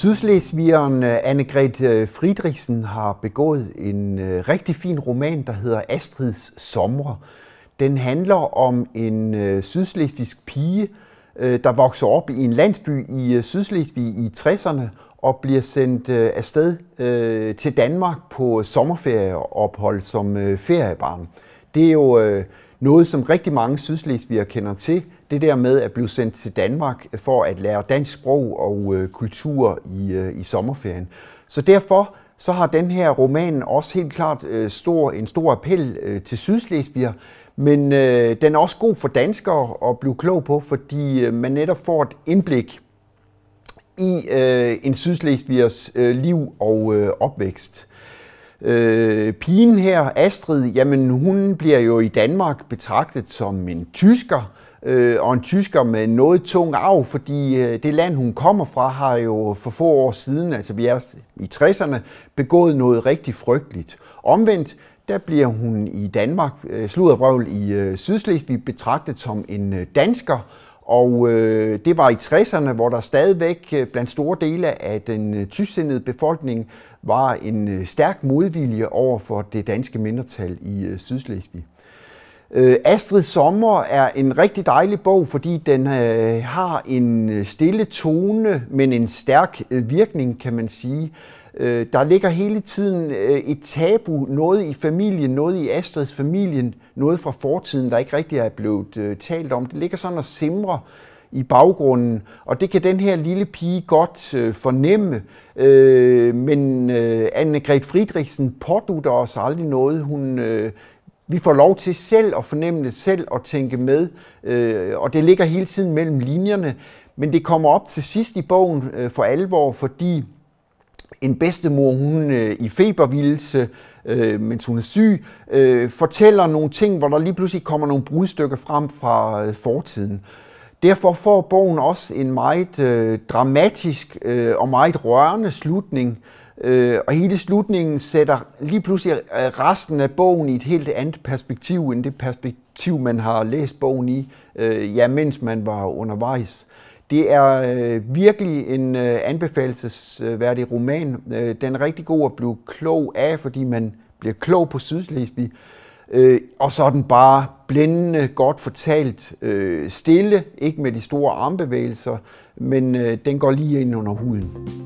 Sydslesvigeren øh, Annegret øh, Friedrichsen har begået en øh, rigtig fin roman, der hedder Astrids Somre. Den handler om en sydslesvigsk pige, der vokser op i en landsby i Sydslesvig i 60'erne og bliver sendt afsted til Danmark på sommerferieophold som feriebarn. Det er jo noget, som rigtig mange sydslesviger kender til, det der med at blive sendt til Danmark for at lære dansk sprog og øh, kultur i, øh, i sommerferien. Så derfor så har den her roman også helt klart øh, stor, en stor appel øh, til sydslesviger, men øh, den er også god for danskere at blive klog på, fordi øh, man netop får et indblik i øh, en sydslesvigers øh, liv og øh, opvækst. Øh, pigen her, Astrid, jamen hun bliver jo i Danmark betragtet som en tysker, øh, og en tysker med noget tung arv, fordi øh, det land, hun kommer fra, har jo for få år siden, altså vi er i 60'erne, begået noget rigtig frygteligt. Omvendt, der bliver hun i Danmark, øh, sludervrøvl i øh, Sydslesvig, betragtet som en øh, dansker, og øh, det var i 60'erne, hvor der stadigvæk øh, blandt store dele af den øh, tysksindede befolkning var en øh, stærk modvilje over for det danske mindretal i øh, Sydslesvig. Øh, Astrid Sommer er en rigtig dejlig bog, fordi den øh, har en stille tone, men en stærk øh, virkning, kan man sige. Øh, der ligger hele tiden øh, et tabu, noget i familien, noget i Astrids familien, noget fra fortiden, der ikke rigtig er blevet øh, talt om. Det ligger sådan og simrer i baggrunden, og det kan den her lille pige godt øh, fornemme, øh, men øh, Anne-Grethe Friedrichsen pådutter os aldrig noget. Hun, øh, vi får lov til selv at fornemme det, selv at tænke med, øh, og det ligger hele tiden mellem linjerne, men det kommer op til sidst i bogen øh, for alvor, fordi en bedstemor, hun øh, i febervildelse, øh, mens hun er syg, øh, fortæller nogle ting, hvor der lige pludselig kommer nogle brudstykker frem fra øh, fortiden. Derfor får bogen også en meget øh, dramatisk øh, og meget rørende slutning, øh, og hele slutningen sætter lige pludselig øh, resten af bogen i et helt andet perspektiv, end det perspektiv, man har læst bogen i, øh, ja, mens man var undervejs. Øh, det er øh, virkelig en øh, anbefalesværdig roman. Øh, den er rigtig god at blive klog af, fordi man bliver klog på Sydslesvig. Øh, og så er den bare blændende, godt fortalt, øh, stille, ikke med de store armbevægelser, men øh, den går lige ind under huden.